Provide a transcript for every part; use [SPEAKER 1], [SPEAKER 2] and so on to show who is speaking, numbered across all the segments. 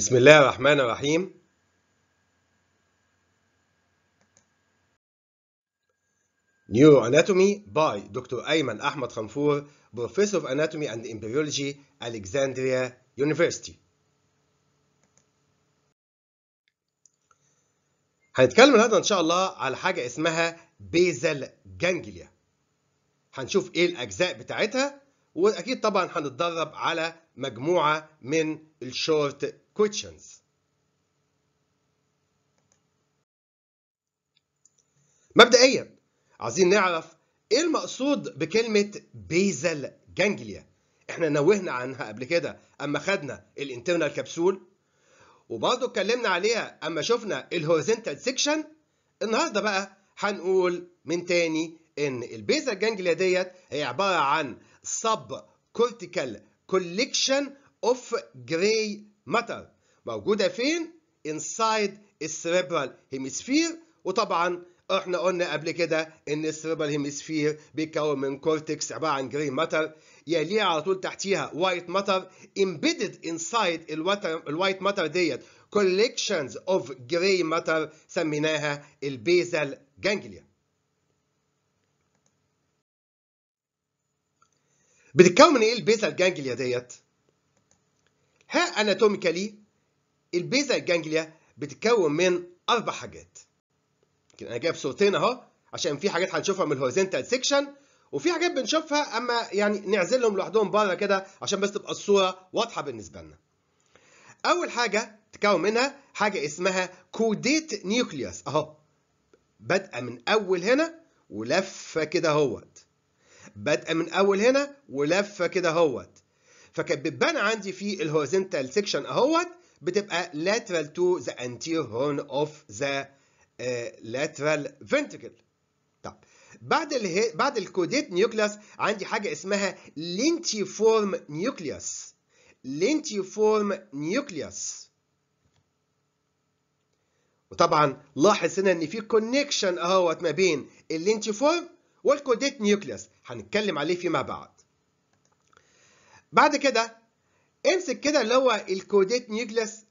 [SPEAKER 1] بسم الله الرحمن الرحيم نيورو اناتومي باي دكتور ايمن احمد خنفور بروفيسور اوف اناتومي اند امبريولوجي الكساندريا يونيفرستي هنتكلم النهارده ان شاء الله على حاجه اسمها بيزل جانجليا هنشوف ايه الاجزاء بتاعتها واكيد طبعا هنتدرب على مجموعه من الشورت questions مبدئيا عايزين نعرف ايه المقصود بكلمه بيزل جانجليا احنا نوهنا عنها قبل كده اما خدنا الانترنال كبسول وبرضه اتكلمنا عليها اما شفنا الهوريزنتال سيكشن النهارده بقى هنقول من تاني ان البيزل جانجليا ديت هي عباره عن سب كورتيكال كوليكشن اوف جراي matter موجودة فين؟ inside السريبرال هيمسفير وطبعا احنا قلنا قبل كده ان السريبرال هيمسفير بيتكون من كورتكس عباره عن جري ماتر يليها على طول تحتيها وايت ماتر امبيدد انسايد الوايت ماتر ديت كوليكشنز اوف جراي ماتر سميناها البيزل جانجليا بتتكون من ايه البيزل جانجليا ديت ها اناتوميكالي البيزال جانجليا بتتكون من اربع حاجات يمكن انا جايب صورتين اهو عشان في حاجات هنشوفها من الهوريزنتال سيكشن وفي حاجات بنشوفها اما يعني نعزلهم لوحدهم بره كده عشان بس تبقى الصوره واضحه بالنسبه لنا اول حاجه تكون منها حاجه اسمها كوديت نيوكليوس اهو بادئه من اول هنا ولفه كده اهوت بادئه من اول هنا ولفه كده اهوت فكانت بتبان عندي في الهوريزنتال سيكشن اهوت بتبقى lateral to the anterior horn of the آه، lateral ventricle. طب بعد ال بعد الكوديت نيوكليس عندي حاجه اسمها lentiform nucleus. lentiform nucleus. وطبعا لاحظ هنا ان في كونكشن اهوت ما بين اللينتيفورم والكوديت نيوكليس هنتكلم عليه فيما بعد. بعد كده امسك كده اللي هو الكوديت نيوكليس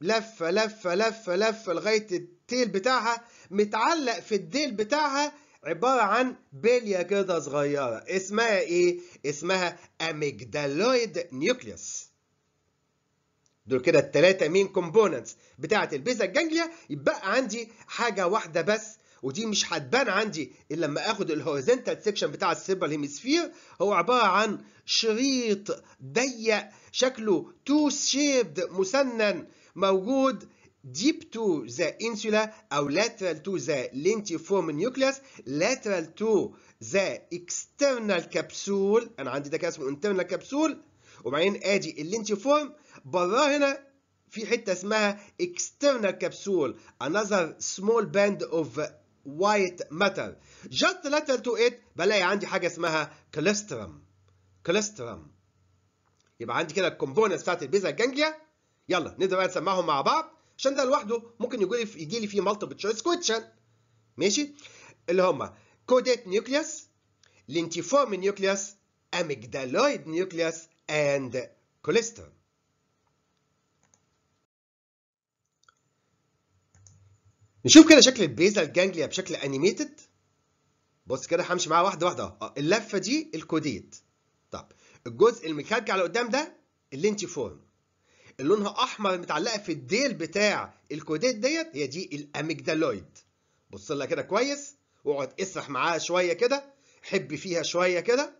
[SPEAKER 1] لفه لفه لفه لفه لغايه التيل بتاعها متعلق في الديل بتاعها عباره عن بليه كده صغيره اسمها ايه؟ اسمها اميجدالويد نيوكليوس. دول كده الثلاثه مين كومبوننتس بتاعت البيزا الجانجليا يبقى عندي حاجه واحده بس ودي مش هتبان عندي الا لما اخد الهوريزونتال سيكشن بتاع السيبرال هيمسفير هو عباره عن شريط ضيق شكله تو شيبد مسنن موجود ديب تو ذا انسولا أو لاترال تو ذا لينتيفورم نيوكليس لاترال تو ذا اكسترنال كبسول أنا عندي ده كده اسمه انترنال كبسول وبعدين آدي اللينتيفورم براه هنا في حتة اسمها اكسترنال كبسول انذر سمول باند اوف white matter just letter to it بلاقي عندي حاجة اسمها كوليسترم كوليسترم يبقى عندي كده الكومبوننتس بتاعت البيزا الجانجليا يلا نقدر نسمعهم مع بعض عشان ده لوحده ممكن يجي لي يجي لي فيه مالتيبل تشويس كويتشن ماشي اللي هما كوديت نيوكليس لينتيفورم نيوكليس اميجدالويد نيوكليس اند كوليسترم نشوف كده شكل البيزال جانجليا بشكل انيميتد بص كده همشي معاها واحده واحده اه اللفه دي الكوديت طب الجزء الميكانيكي على قدام ده اللينتيفورم اللي لونها احمر متعلقه في الديل بتاع الكوديت ديت هي دي الاميجدالويد بص لها كده كويس واقعد اسرح معاها شويه كده حب فيها شويه كده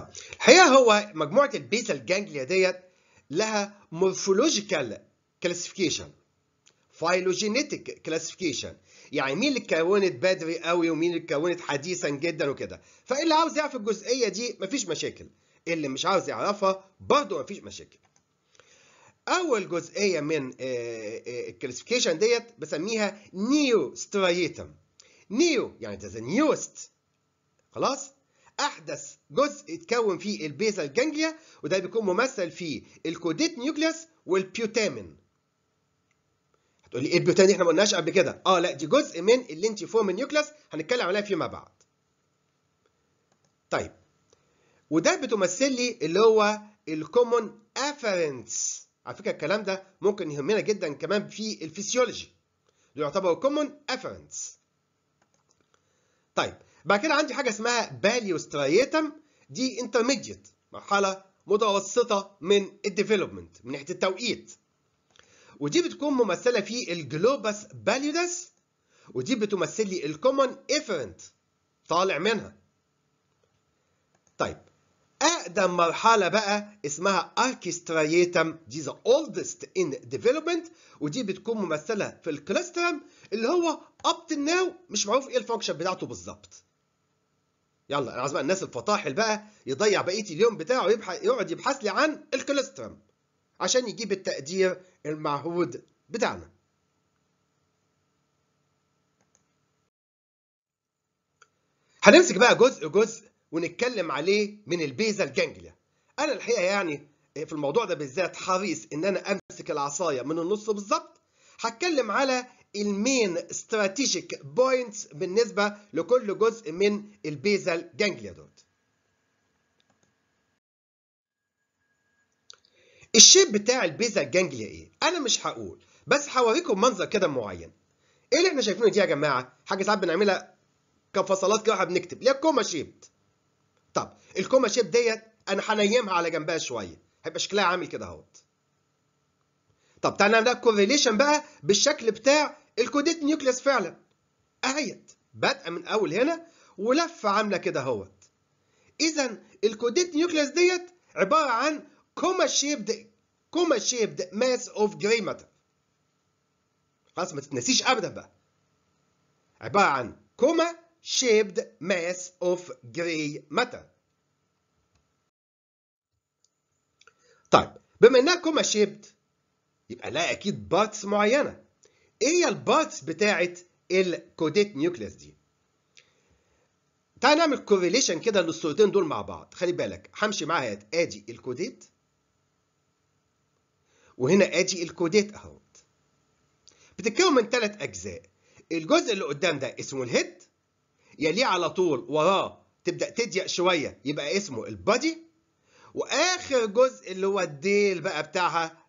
[SPEAKER 1] طب الحقيقه هو مجموعه البيتا جانجليا ديت لها مورفولوجيكال كلاسيفيكيشن فايلوجينيتك كلاسيفيكيشن يعني مين اللي اتكونت بدري قوي ومين اللي اتكونت حديثا جدا وكده فاللي عاوز يعرف الجزئيه دي مفيش مشاكل اللي مش عاوز يعرفها برضه مفيش مشاكل اول جزئيه من الكلاسيفيكيشن آه، آه، ديت بسميها نيو سترايتم نيو يعني ذا نيوست خلاص احدث جزء اتكون فيه البيزال جانجليا وده بيكون ممثل في الكوديت نيوكليوس والبيوتامين هتقول لي ايه البيوتامين احنا ما قلناش قبل كده اه لا دي جزء من اللينتيفوم نيوكليوس هنتكلم عليها فيما بعد طيب وده بتمثل لي اللي هو الكومون افرنس على فكره الكلام ده ممكن يهمنا جدا كمان في الفسيولوجي ده يعتبر كومون افرنس طيب بعد كده عندي حاجه اسمها سترياتم دي انترميديت مرحله متوسطه من الديفلوبمنت من ناحيه التوقيت ودي بتكون ممثله في الجلوبس باليودس ودي بتمثل لي الكومن افرنت طالع منها طيب اقدم مرحله بقى اسمها اركستريتم دي ذا اولدست ان ديفلوبمنت ودي بتكون ممثله في الكلاسترم اللي هو اب ناو مش معروف ايه الفانكشن بتاعته بالظبط يلا انا عايز بقى الناس الفطاحل بقى يضيع بقيه اليوم بتاعه يبحث يقعد يبحث لي عن الكوليسترول عشان يجيب التقدير المعهود بتاعنا هنمسك بقى جزء جزء ونتكلم عليه من البيزا الجانجليا. انا الحقيقه يعني في الموضوع ده بالذات حريص ان انا امسك العصايه من النص بالظبط هتكلم على المين استراتيجيك بوينتس بالنسبة لكل جزء من البيزل جانجليا دوت الشيب بتاع البيزل جانجليا ايه؟ انا مش هقول بس هوريكم منظر كده معين ايه اللي احنا شايفينه دي يا جماعه حاجه ساعات بنعملها كفصلات كده واحنا بنكتب اللي هي الكوما شيبت طب الكوما شيب ديت انا هنيمها على جنبها شويه هيبقى شكلها عامل كده اهوت طب تعالى نعمل كورليشن بقى بالشكل بتاع الكوديت نيوكليس فعلا اهيت بادئه من اول هنا ولفه عامله كده اهوت اذا الكوديت نيوكليس ديت عباره عن كوما شيبد كوما شيبد ماس اوف جري ماتر خلاص ما تتنسيش ابدا بقى عباره عن كوما شيبد ماس اوف جري ماتر طيب بما انها كوما شيبد يبقى لها اكيد بارتس معينه ايه هي البارتس بتاعت الكودات نيوكليس دي تعال نعمل كوريليشن كده للصورتين دول مع بعض خلي بالك همشي معاها ادي الكودات وهنا ادي الكودات اهوت بتتكون من ثلاث اجزاء الجزء اللي قدام ده اسمه الهيد يليه على طول وراه تبدا تضيق شويه يبقى اسمه البادي واخر جزء اللي هو الديل بقى بتاعها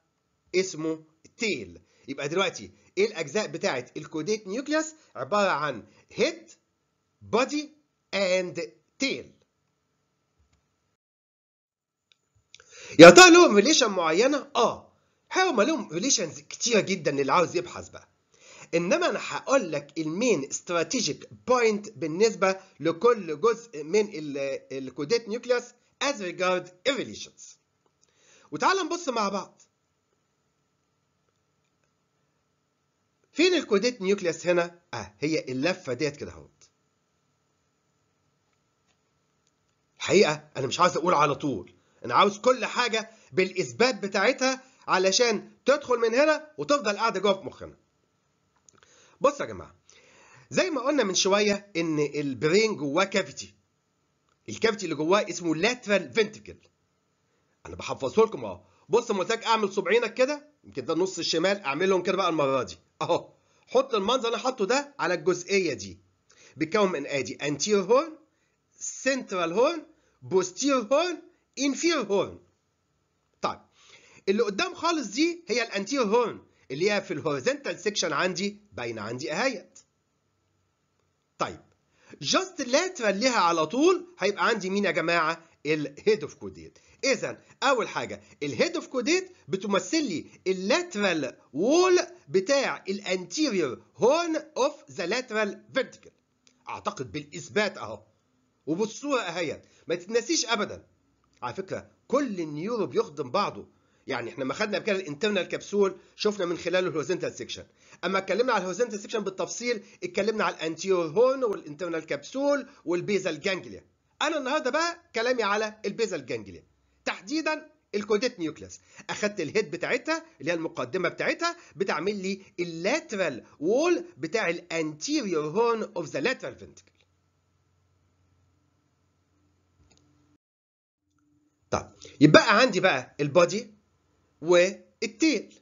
[SPEAKER 1] اسمه التيل يبقى دلوقتي الاجزاء بتاعه الكوديت نيوكليوس عباره عن هيد بودي اند تيل يا ترى لهم ريليشن معينه اه هما لهم ريليشنز كتيره جدا اللي عاوز يبحث بقى انما انا هقول لك المين استراتيجيك بوينت بالنسبه لكل جزء من الكودات نيوكليوس از ريجارد relations وتعالى نبص مع بعض فين الكوديت نيوكليس هنا؟ اه هي اللفه ديت كده اهوت. الحقيقه انا مش عاوز اقول على طول، انا عاوز كل حاجه بالاثبات بتاعتها علشان تدخل من هنا وتفضل قاعده جوه في مخنا. بص يا جماعه زي ما قلنا من شويه ان البرين جواه كافيتي. الكافيتي اللي جواه اسمه لاترال فنتكل. انا بحفظه لكم اهو. بص لما قلت لك اعمل صبعينك كده يمكن ده النص الشمال اعملهم كده بقى المره دي. اهو حط المنظر اللي حاطه ده على الجزئيه دي بيتكون من ادي انتير هورن سنترال هورن بوستير هورن انفير هورن طيب اللي قدام خالص دي هي الانتير هورن اللي هي في الهوريزنتال سيكشن عندي باينه عندي اهيت طيب جاست لاترال ليها على طول هيبقى عندي مين يا جماعه الهيد اوف كوديت اذا اول حاجه الهيد اوف كوديت بتمثل لي اللاترال وول بتاع الانتيرير هورن اوف ذا لاترال فيرتيكال اعتقد بالاثبات اهو وبالصوره اهي ما تتنسيش ابدا على فكره كل النيورو بيخدم بعضه يعني احنا ما خدنا قبل كده الانترنال كبسول شفنا من خلاله الهوزنتال سيكشن اما اتكلمنا على الهوزنتال سيكشن بالتفصيل اتكلمنا على الانتيور هورن والانترنال كبسول والبيزال جانجليا انا النهارده بقى كلامي على البيزال جانجليا تحديدا الكودت نيوكليس اخدت الهيد بتاعتها اللي هي المقدمه بتاعتها بتعمل لي اللاترال وول بتاع الانتيريور هون اوف ذا لاترال فنتكل طب يبقى عندي بقى البادي والتيل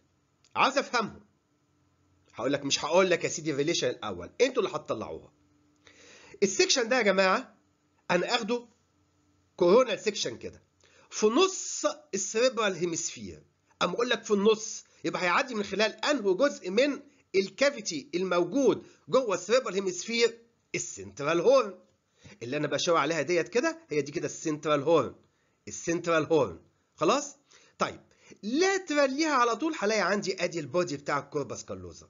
[SPEAKER 1] عايز افهمهم هقول لك مش هقول لك يا سيدي الريليشن الاول انتوا اللي هتطلعوها السكشن ده يا جماعه انا اخده كورونال سيكشن كده في نص السريبرال هيمسفير اما اقول لك في النص يبقى هيعدي من خلال انه جزء من الكافيتي الموجود جوه السريبرال هيمسفير السنترال هورن اللي انا بشاور عليها ديت كده هي دي كده السنترال هورن السنترال هورن خلاص طيب لا ليها على طول هلاقي عندي ادي البودي بتاع الكوربس كالوزم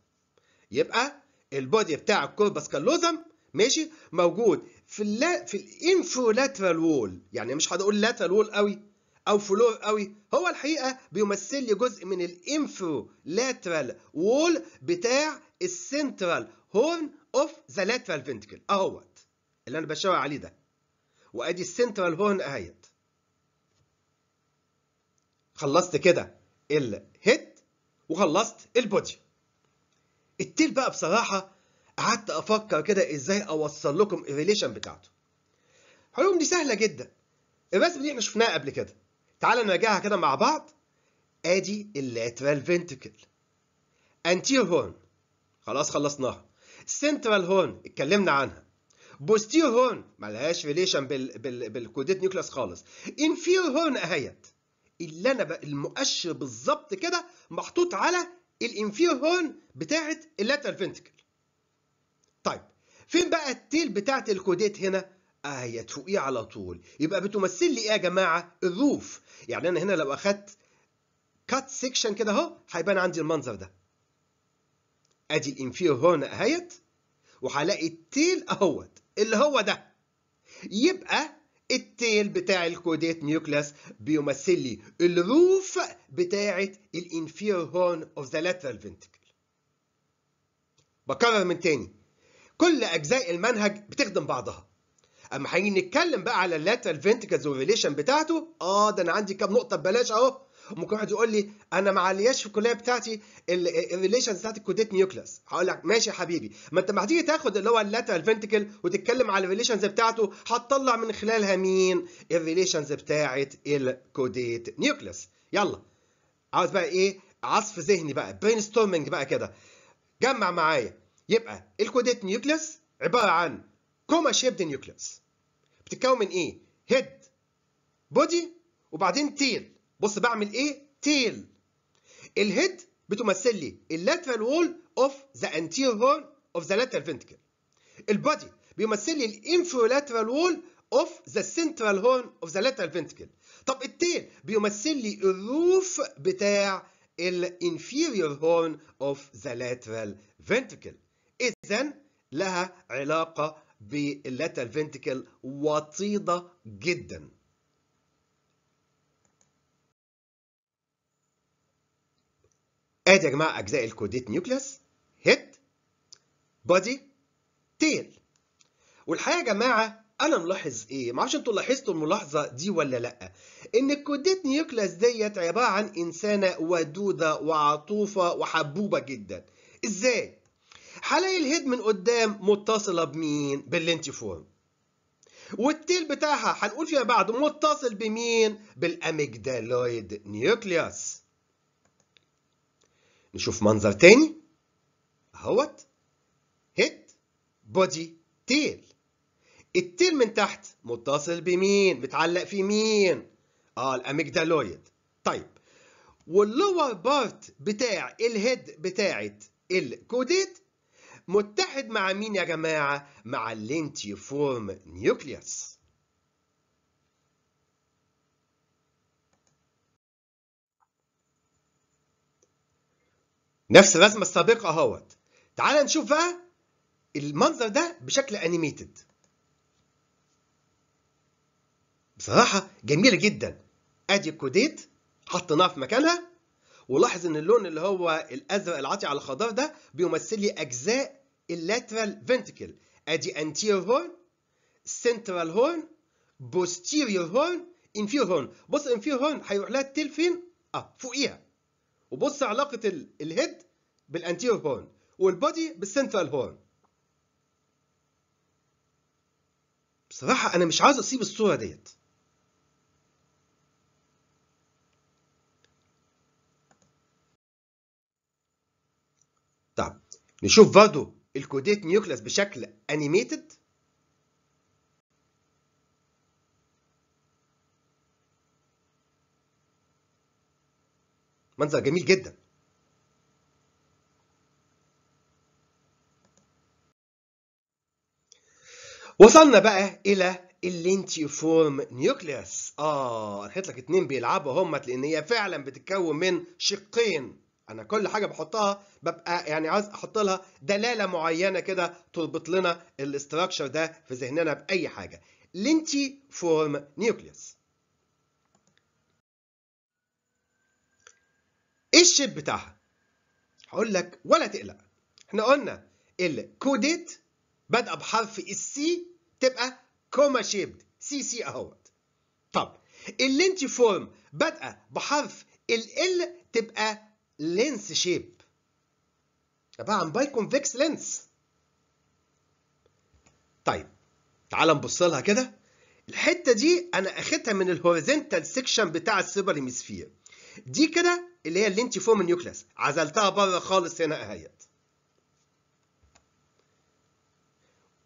[SPEAKER 1] يبقى البودي بتاع الكوربس كالوزم ماشي موجود في اللا في الانفولاترال وول يعني مش هنقول لاترال وول قوي او فلور قوي هو الحقيقه بيمثل لي جزء من الانفولاترال وول بتاع السنترال هورن اوف ذا لاترال فنتكل اهوت اللي انا بشاور عليه ده وادي السنترال هورن اهيت خلصت كده الهيد وخلصت البودي التيل بقى بصراحه قعدت افكر كده ازاي اوصل لكم الريليشن بتاعته حلوهم دي سهله جدا الرسم دي احنا شفناها قبل كده تعال نراجعها كده مع بعض ادي اللاترال فينتكل انتير هورن خلاص خلصناها سنترال هورن اتكلمنا عنها بوستير هورن ملهاش ريليشن بال... بال... بالكوديت نيوكلاس خالص انفير هورن اهيت اللي انا بقى المؤشر بالظبط كده محطوط على الانفير هورن بتاعت اللاترال فينتكل طيب فين بقى التيل بتاعت الكودات هنا؟ اهي فوقيه على طول يبقى بتمثل لي ايه يا جماعه؟ الروف يعني انا هنا لو اخدت كات سيكشن كده اهو هيبان عندي المنظر ده ادي الانفير هون اهيت وهلاقي التيل اهوت اللي هو ده يبقى التيل بتاع الكوديت نيوكلاس بيمثل لي الروف بتاعه الانفير هون اوف ذا لاترال فينتكل بكرر من تاني كل اجزاء المنهج بتخدم بعضها اما هنيجي نتكلم بقى على اللاترال فينتيكلز والريليشن بتاعته اه ده انا عندي كام نقطه ببلاش اهو ممكن واحد يقول لي انا ما علياش في الكليه بتاعتي الريليشن بتاعت الكوديت نيوكلاس هقول لك ماشي يا حبيبي ما انت ما هتيجي تاخد اللي هو اللاترال فينتيكل وتتكلم على الريليشنز بتاعته هتطلع من خلالها مين الريليشنز بتاعت الكوديت نيوكلاس يلا عاوز بقى ايه عصف ذهني بقى برين ستورمنج بقى كده جمع معايا يبقى الكوديت نيوكليس عباره عن كوما شيبد نيوكليس بتتكون من ايه هيد بودي وبعدين تيل بص بعمل ايه تيل الهيد بتمثل لي اللاترال وول اوف ذا انتير وول اوف ذا لاترال فنتكل البودي بيمثل لي الانفرولاترال وول اوف ذا سنترال هورن اوف ذا لاترال فنتكل طب التيل بيمثل لي الروف بتاع الانفيريور هورن اوف ذا لاترال فنتكل إذا لها علاقة باللاتال فينتيكل وطيدة جدا ادي يا جماعه اجزاء الكوديت نيوكليس هيد بادي تيل والحقيقه يا جماعه انا ملاحظ ايه ما اعرفش انتوا لاحظتوا الملاحظه دي ولا لا ان الكوديت نيوكليس ديت عباره عن انسانه ودوده وعطوفه وحبوبه جدا ازاي هلاقي الهيد من قدام متصله بمين باللينتيفورم والتيل بتاعها هنقول فيها بعد متصل بمين بالاميجدالويد نيوكليوس نشوف منظر تاني اهوت هيد بودي تيل التيل من تحت متصل بمين متعلق في مين اه الاميجدالويد طيب واللور بارت بتاع الهيد بتاعت الكوديت متحد مع مين يا جماعة؟ مع اللينتيفورم نيوكليوس نفس الرسمة السابقة اهوت تعال نشوف بقى المنظر ده بشكل انيميتد بصراحة جميلة جدا ادي الكوديت حطيناها في مكانها ولاحظ ان اللون اللي هو الازرق العاطي على الخضار ده بيمثل لي اجزاء اللاترال فينتيكل ادي انتير هورن سنترال هورن بوستيريور هورن انفير هورن بص انفير هورن هيروح لها التيل فين؟ اه فوقيها وبص علاقه الهيد بالانتير هورن والبودي بالسنترال هورن بصراحه انا مش عايز اسيب الصوره ديت نشوف برضه الكوديت نيوكلاس بشكل انيميتد منظر جميل جدا وصلنا بقى الى اللينتيفورم نيوكليوس اه حطيت لك اتنين بيلعبوا همت لان هي فعلا بتتكون من شقين انا كل حاجه بحطها ببقى يعني عايز احط لها دلاله معينه كده تربط لنا الاستراكشر ده في ذهننا باي حاجه لينتي فورم نيوكليوس ايه الشيب بتاعها هقول لك ولا تقلق احنا قلنا الكوديت بادئه بحرف السي تبقى كوما شيبد سي سي اهوت طب اللينتي فورم بادئه بحرف ال تبقى لينس شيب عباره عن باي كونفكس لينس طيب تعال نبص لها كده الحته دي انا اخدتها من الهوريزنتال سيكشن بتاع السوبر هيمسفير دي كده اللي هي فورم نيوكلاس عزلتها بره خالص هنا اهيت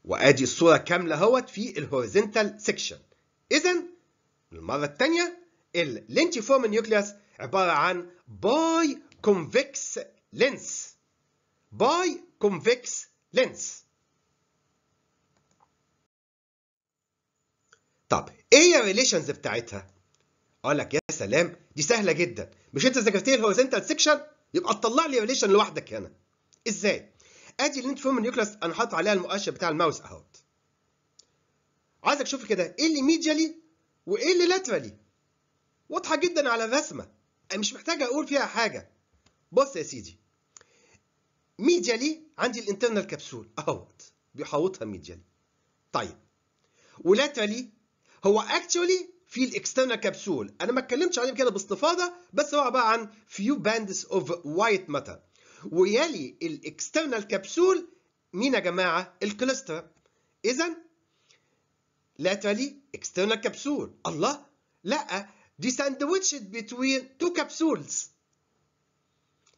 [SPEAKER 1] وادي الصوره كامله اهوت في الهوريزنتال سيكشن اذا المره الثانيه فورم نيوكلاس عباره عن باي convex lens by convex lens طب ايه الريليشنز بتاعتها اقول لك يا سلام دي سهله جدا مش انت ذاكرت لي سيكشن يبقى تطلع لي ريليشن لوحدك هنا ازاي ادي اللينت فورم نيوكلاس انا حاطط عليها المؤشر بتاع الماوس اهوت عايزك تشوف كده ايه اللي ميديالي وايه اللي لاترالي واضحه جدا على الرسمه مش محتاج اقول فيها حاجه بص يا سيدي ميديا لي عندي الانترنال كبسول اهوت بيحوطها ميديا لي طيب ولاترالي هو اكتشولي في الاكسترنال كبسول انا ما اتكلمتش عليه كده باستفاضه بس هو عباره عن فيو باندس اوف وايت ماتر ويلي الاكسترنال كبسول مين يا جماعه الكلستر اذا لاترالي اكسترنال كبسول الله لا دي ساندويتشد بتوين تو كبسولز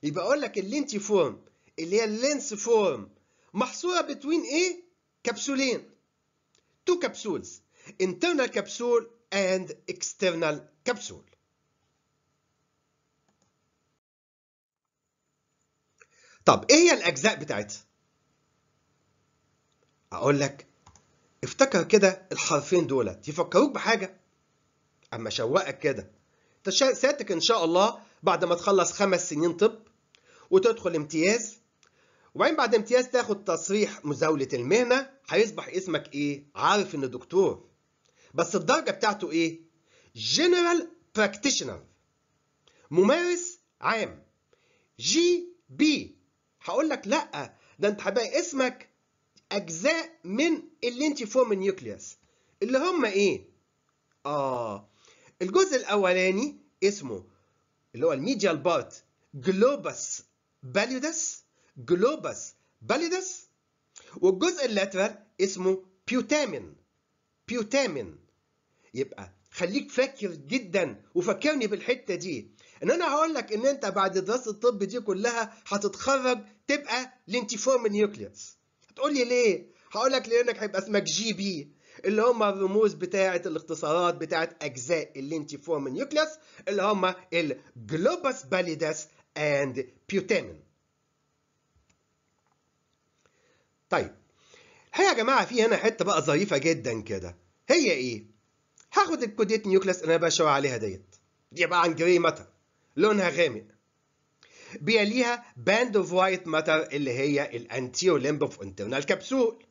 [SPEAKER 1] يبقى اقول لك اللينتي فورم اللي هي اللينس فورم محصوره بتوين ايه كبسولين تو كبسولز internal capsule and external capsule طب ايه هي الاجزاء بتاعتها اقول لك افتكر كده الحرفين دولت يفكروك بحاجه اما شوقك كده سيادتك ان شاء الله بعد ما تخلص خمس سنين طب وتدخل امتياز وبعدين بعد امتياز تاخد تصريح مزاولة المهنة هيصبح اسمك ايه؟ عارف ان دكتور بس الدرجة بتاعته ايه؟ جنرال براكتيشنر ممارس عام جي بي هقول لك لا ده انت هيبقى اسمك اجزاء من الانتيفورم نيوكليوس اللي هم ايه؟ اه الجزء الاولاني اسمه اللي هو الميديال بارت جلوبس باليدس جلوبس باليدس والجزء اللاترال اسمه بيوتامين بيوتامين يبقى خليك فاكر جدا وفكرني بالحته دي ان انا هقول لك ان انت بعد دراسه الطب دي كلها هتتخرج تبقى لينتيفورم نيوكليوس هتقول لي ليه هقول لك لانك هيبقى اسمك جي بي اللي هم الرموز بتاعه الاختصارات بتاعه اجزاء اللينتيفورم نيوكليوس اللي هم الجلوبس باليدس and putamen. طيب هي يا جماعه في هنا حته بقى ظريفه جدا كده هي ايه هاخد الكوديت نيوكلاس اللي انا بشاور عليها ديت دي عباره عن جري ماتر لونها غامق بيليها باند اوف وايت ماتر اللي هي الانتيو ليمب اوف انترنال كبسول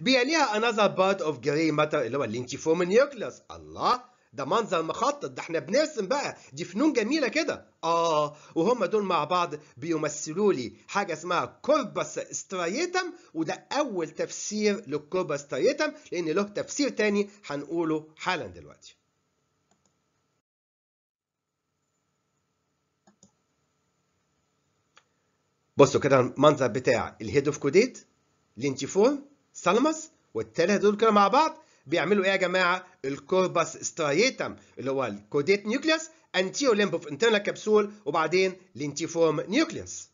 [SPEAKER 1] بيليها انذر بارت اوف جري ماتر اللي هو اللينكي فورم نيوكلاس الله ده منظر مخطط ده احنا بنرسم بقى دي فنون جميله كده اه وهم دول مع بعض بيمثلوا لي حاجه اسمها كوربس استرايتم وده اول تفسير للكوربس استرايتم لان له تفسير تاني هنقوله حالا دلوقتي بصوا كده المنظر بتاع الهيد اوف كوديت لينتيفور سالماس والثلاثه دول كده مع بعض بيعملوا ايه يا جماعه الكوربس استرايتم اللي هو الكوديت نيوكليس انتيو لمب اوف انترنال كبسول وبعدين لينتيفورم نيوكليس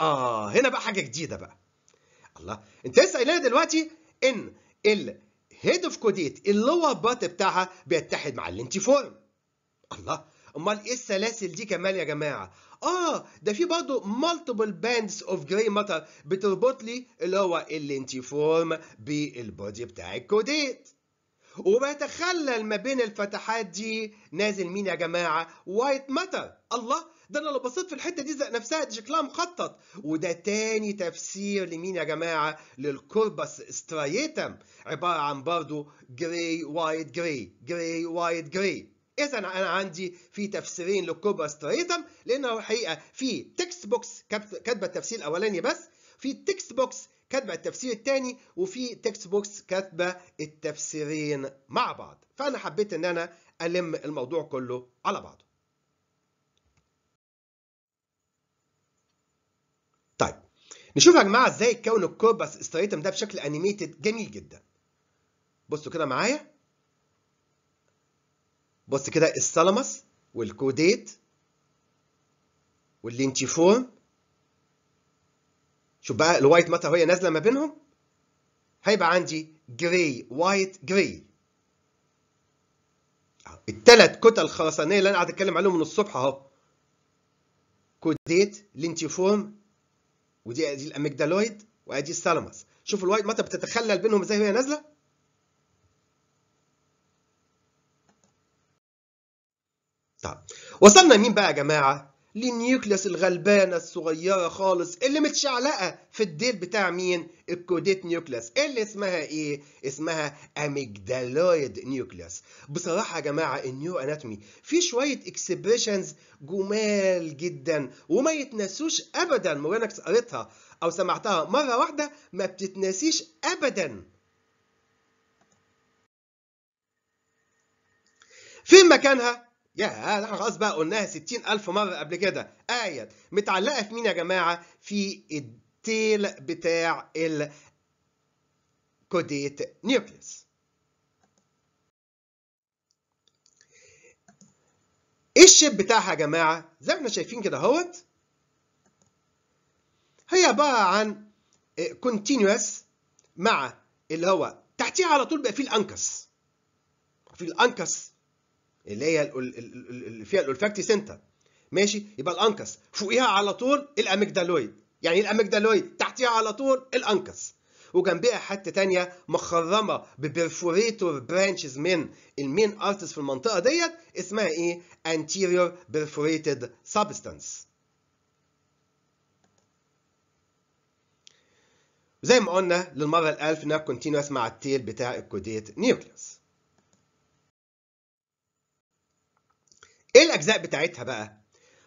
[SPEAKER 1] اه هنا بقى حاجه جديده بقى الله انت لسه قايل لنا دلوقتي ان الهيد اوف كوديت اللور بارت بتاعها بيتحد مع اللينتيفورم الله امال ايه السلاسل دي كمان يا جماعه اه ده في برضه مالتيبل باندز اوف جراي ماتر بتربط لي اللي هو الانتيفورم بالبودي بتاع الكوديت وبيتخلل ما بين الفتحات دي نازل مين يا جماعه وايت ماتر الله ده انا لو بصيت في الحته دي نفسها دي شكلها مخطط وده تاني تفسير لمين يا جماعه للكوربس سترايتم عباره عن برضه جراي وايت جراي جراي وايت جراي اذا انا عندي في تفسيرين للكوربس سترايتم لانه حقيقه في تكست بوكس كاتبه التفسير الاولاني بس في تكست بوكس كاتبه التفسير الثاني وفي تكست بوكس كاتبه التفسيرين مع بعض فانا حبيت ان انا الم الموضوع كله على بعضه طيب نشوف يا جماعه ازاي اتكون الكوربس استريتم ده بشكل انيميتد جميل جدا بصوا كده معايا بص كده الثالاموس والكوديت واللينتيفورم شوف بقى الوايت ماتر وهي نازله ما بينهم هيبقى عندي جراي وايت جراي الثلاث كتل الخرسانيه اللي انا قاعد اتكلم عليهم من الصبح اهو كوديت لينتيفورم ودي ادي الاميجدالويد وادي الثالاموس شوف الوايت ماتر بتتخلل بينهم ازاي وهي نازله طب وصلنا مين بقى يا جماعه للنيوكليس الغلبانه الصغيره خالص اللي متشعلقه في الديل بتاع مين الكوديت نيوكليس اللي اسمها ايه اسمها اميجدالويد نيوكليس بصراحه يا جماعه النيو اناتومي في شويه اكسبريشنز جمال جدا وما يتنسوش ابدا مرانكس قريتها او سمعتها مره واحده ما بتتنسيش ابدا فين مكانها يا خلاص بقى قلناها 60000 مرة قبل كده آية متعلقة في مين يا جماعة؟ في التيل بتاع الكوديت نيوكليس ايه الشيب بتاعها يا جماعة؟ زي ما احنا شايفين كده اهوت هي عبارة عن كونتينوس مع اللي هو تحتيها على طول بقى فيه الانكس في الانكس اللي هي اللي فيها الاولفاكتي سنتر ماشي يبقى الانكس فوقيها على طول الاميجدالويد يعني إيه الاميجدالويد تحتيها على طول الانكس وجنبها حته تانية مخرمه ببرفوريتور برانشز من المين ارتس في المنطقه ديت اسمها ايه anterior perforated substance زي ما قلنا للمره الالف انها كونتينوس مع التيل بتاع الكوديت نيوكليوس ايه الاجزاء بتاعتها بقى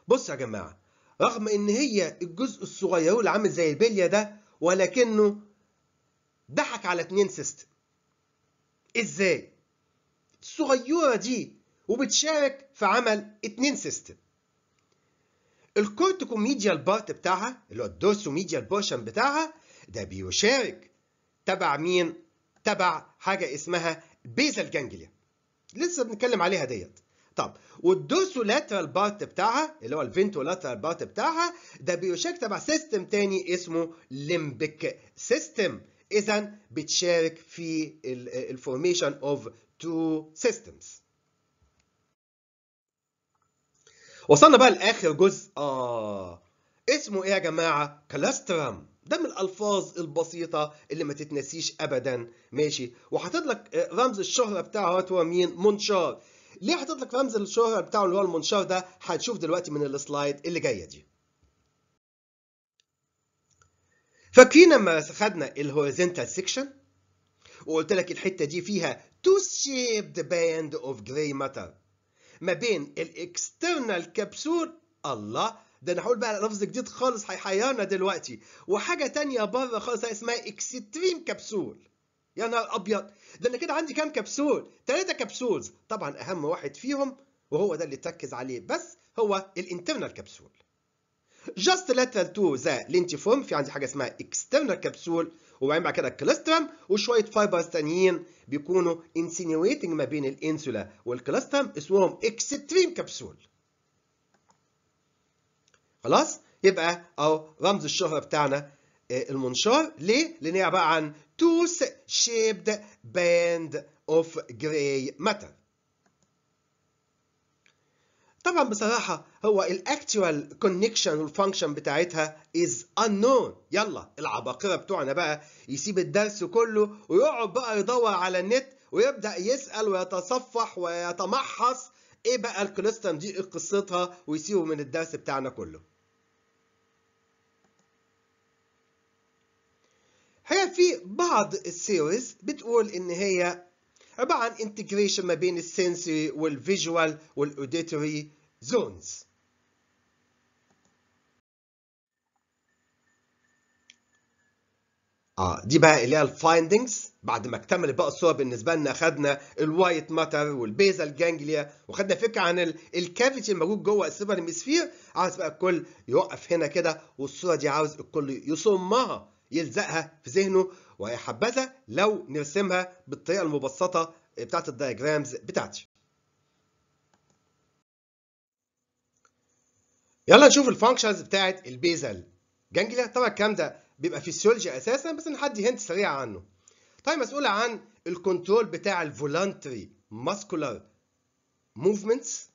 [SPEAKER 1] بص يا جماعه رغم ان هي الجزء الصغير اللي عامل زي البليه ده ولكنه ضحك على اتنين سيستم ازاي الصغيره دي وبتشارك في عمل اتنين سيستم الكورتيكوميديال بارت بتاعها اللي هو الدورسوميديال بورشن بتاعها ده بيشارك تبع مين تبع حاجه اسمها بيزل جانجليا لسه بنتكلم عليها ديت طب والدوسو لاترال بارت بتاعها اللي هو الفينتو لاترال بارت بتاعها ده بيشارك تبع سيستم تاني اسمه ليمبك سيستم اذا بتشارك في الفورميشن اوف تو سيستمز وصلنا بقى لاخر جزء اه اسمه ايه يا جماعه كلاسترم ده من الالفاظ البسيطه اللي ما تتنسيش ابدا ماشي وحاطط لك آه، رمز الشهره بتاعه هو مين منشار ليه هتطلق لك رمز الشهرة بتاعه اللي هو المنشار ده هتشوف دلوقتي من السلايد اللي جاية دي فاكرين لما خدنا الهوريزونتال سيكشن وقلت لك الحتة دي فيها تو شيبد باند اوف جراي ماتر ما بين الاكسترنال كبسول الله ده انا هقول بقى لفظ جديد خالص هيحيرنا دلوقتي وحاجه تانية بره خالص اسمها اكستريم كبسول يا نهار ابيض ده انا كده عندي كام كبسول ثلاثة كبسولز طبعا اهم واحد فيهم وهو ده اللي تركز عليه بس هو الانترنال كبسول جاست لاتر تو ذا لينتيفورم في عندي حاجه اسمها اكسترنال كبسول وبعدين بعد كده الكلاسترم وشويه فايبرز ثانيين بيكونوا انسينويتنج ما بين الانسولا والكلسترم اسمهم اكستريم كبسول خلاص يبقى اهو رمز الشهره بتاعنا المنشار ليه؟ لأن هي عبارة عن tooth shaped band of جراي matter طبعا بصراحة هو الاكتوال كونكشن والفانكشن بتاعتها از unknown يلا العباقرة بتوعنا بقى يسيب الدرس كله ويقعد بقى يدور على النت ويبدأ يسأل ويتصفح ويتمحص ايه بقى الكوليسترم دي قصتها ويسيبه من الدرس بتاعنا كله هي في بعض السيريز بتقول ان هي عباره عن انتجريشن ما بين السنسوري والفيجوال والاوديتوري زونز اه دي بقى اللي هي الفايندنجز بعد ما اكتملت بقى الصوره بالنسبه لنا خدنا الوايت ماتر والبيزال جانجليا وخدنا فكره عن الكافيتي الموجود جوه السوبر هيمسفير عاوز بقى الكل يوقف هنا كده والصوره دي عاوز الكل يصمها يلزقها في ذهنه ويحبذها لو نرسمها بالطريقه المبسطه بتاعه الدايجرامز بتاعتي يلا نشوف الفانكشنز بتاعه البيزل جانجليا طبعا الكلام ده بيبقى فيسيولوجي اساسا بس نحدي هنت سريع عنه طيب مسؤوله عن الكنترول بتاع الفولانتري ماسكولار موفمنتس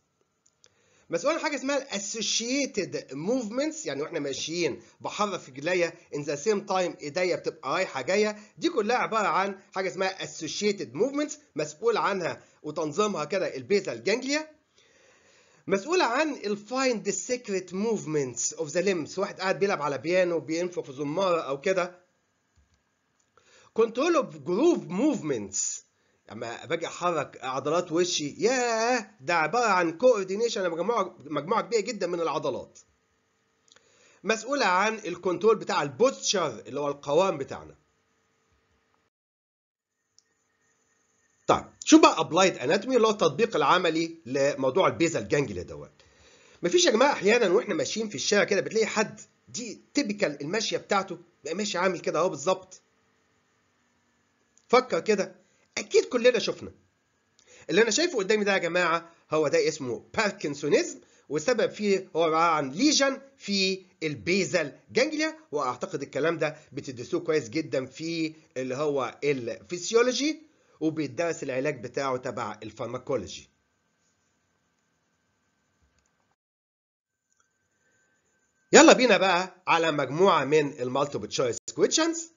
[SPEAKER 1] مسؤول عن حاجه اسمها الاسوشيتد موفمنتس يعني واحنا ماشيين بحرك رجليا ان ذا سيم تايم ايديا بتبقى رايحه جايه دي كلها عباره عن حاجه اسمها اسوشيتد موفمنتس مسؤول عنها وتنظيمها كده البيزال جانجليا مسؤولة عن الفايند ذا سيكريت موفمنتس اوف ذا ليمس واحد قاعد بيلعب على بيانو بينفخ في زمارة او كده كنترول اوف جروب موفمنتس اما باجي احرك عضلات وشي ياه ده عباره عن كوردينيشن مجموعه مجموعه كبيره جدا من العضلات مسؤوله عن الكنترول بتاع البوتشر اللي هو القوام بتاعنا طيب شو بقى ابلايد اناتومي اللي هو التطبيق العملي لموضوع البيزل جانجليا دوت مفيش يا جماعه احيانا واحنا ماشيين في الشارع كده بتلاقي حد دي تيبيكال الماشيه بتاعته بقى ماشي عامل كده اهو بالظبط فكر كده اكيد كلنا شفنا اللي انا شايفه قدامي ده يا جماعه هو ده اسمه باركنسونيزم والسبب فيه هو عباره عن ليجن في البيزل جانجليا واعتقد الكلام ده بتدرسوه كويس جدا في اللي هو الفسيولوجي وبيدرس العلاج بتاعه تبع الفارماكولوجي يلا بينا بقى على مجموعه من المالتيبل تشويس كويشنز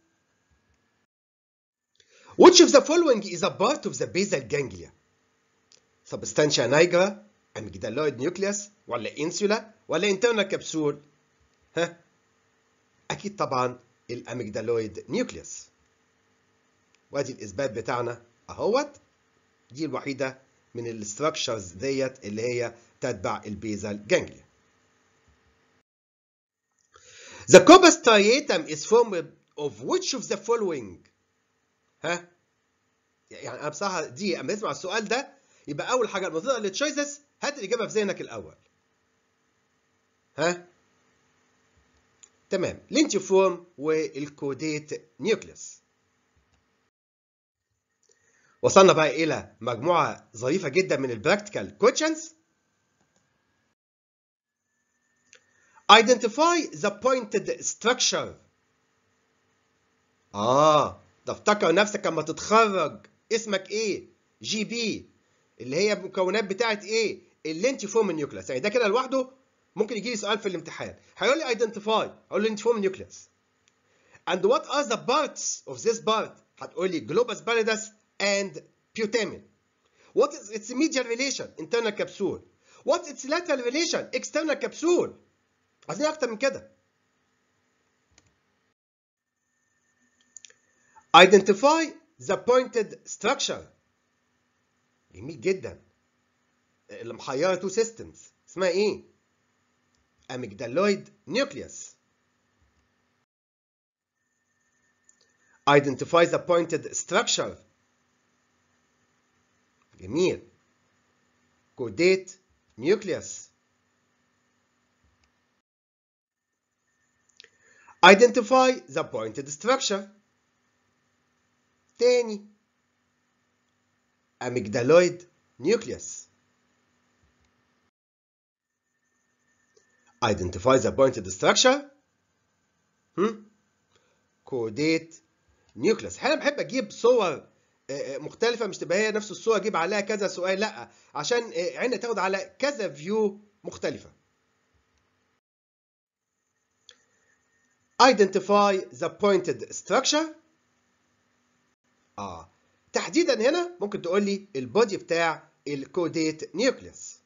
[SPEAKER 1] Which of the following is a part of the basal ganglia? Substantia nigra, amygdaloid nucleus ولا insula ولا internal capsule؟ ها؟ أكيد طبعا الاميجدالويد نيوكليوس. وادي الإثبات بتاعنا أهوت دي الوحيدة من الاستراكشرز ديت اللي هي تتبع البيزال جانجليا. The corpus striatum is formed of which of the following؟ ها؟ يعني انا بصراحه دي اما تسمع السؤال ده يبقى اول حاجه لما تقرا التشويسز هات الاجابه في ذهنك الاول ها تمام لينتيفورم والكوديت نيوكليس وصلنا بقى الى مجموعه ظريفه جدا من البراكتيكال كويشنز Identify the pointed structure. آه ده افتكر نفسك لما تتخرج اسمك ايه جي بي اللي هي مكونات بتاعه ايه الانتيفوم نيوكلاس يعني ده كده لوحده ممكن يجي لي سؤال في الامتحان هيقول لي ايدنتيفاي هقول له انتيفوم نيوكلاس اند وات ار ذا بارتس اوف ذيس بارت هتقول لي جلوبس باليدس اند بيوتامين وات از اتس ميديال relation internal capsule وات اتس lateral relation external capsule عايزين اكتر من كده identify the pointed structure. جميل جدا اللي محيره تو سيستمز اسمها ايه؟ amygdaloid nucleus. Identify the pointed structure. جميل. Codate nucleus. Identify the pointed structure. تاني amygdaloid hmm? nucleus identify the pointed structure كوديت نيوكليوس أنا بحب اجيب صور آه، آه، مختلفه مش تبقى هي نفس الصوره اجيب عليها كذا سؤال لا عشان آه، عيننا تاخد على كذا فيو مختلفه identify the pointed structure اه تحديدا هنا ممكن تقول لي البودي بتاع الكوديت نيوكليس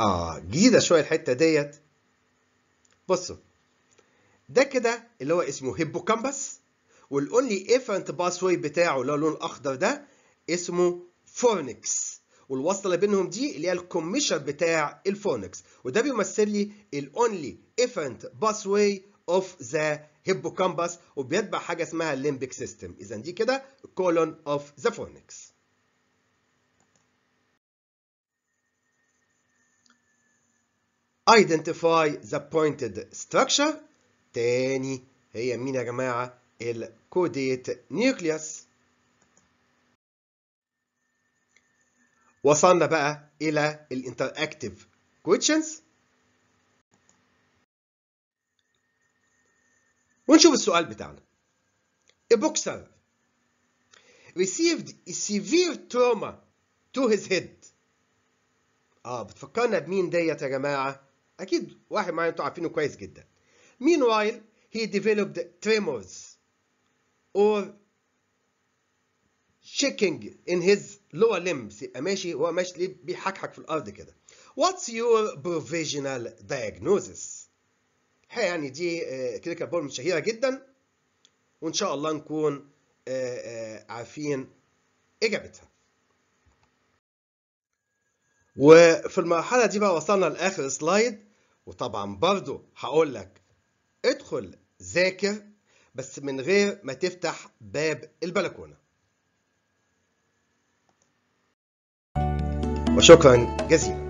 [SPEAKER 1] اه جديده شويه الحته ديت بصوا ده كده اللي هو اسمه هيبوكامبس والاونلي افنت باسوي بتاعه اللي هو اللون الاخضر ده اسمه فورنكس والوصله اللي بينهم دي اللي هي الكمشر بتاع الفونكس وده بيمثل لي الاونلي افنت باس واي اوف ذا هيبوكامبس وبيتبع حاجه اسمها الليمبيك سيستم اذا دي كده كولون اوف ذا فونكس identify the pointed structure تاني هي مين يا جماعه الكودات نيوكليوس وصلنا بقى إلى الانتراكتيف questions ونشوف السؤال بتاعنا A boxer received a severe trauma to his head اه بتفكرنا بمين ديت يا جماعة أكيد واحد معايا أنتوا عارفينه كويس جدا Meanwhile he developed tremors or shaking in his lower limbs يبقى ماشي هو ماشي بيحكحك في الارض كده what's your provisional diagnosis الحقيقه يعني دي كلينيكال بول شهيره جدا وان شاء الله نكون عارفين اجابتها وفي المرحله دي بقى وصلنا لاخر سلايد وطبعا برضو هقول لك ادخل ذاكر بس من غير ما تفتح باب البلكونه وشكرا جزيلا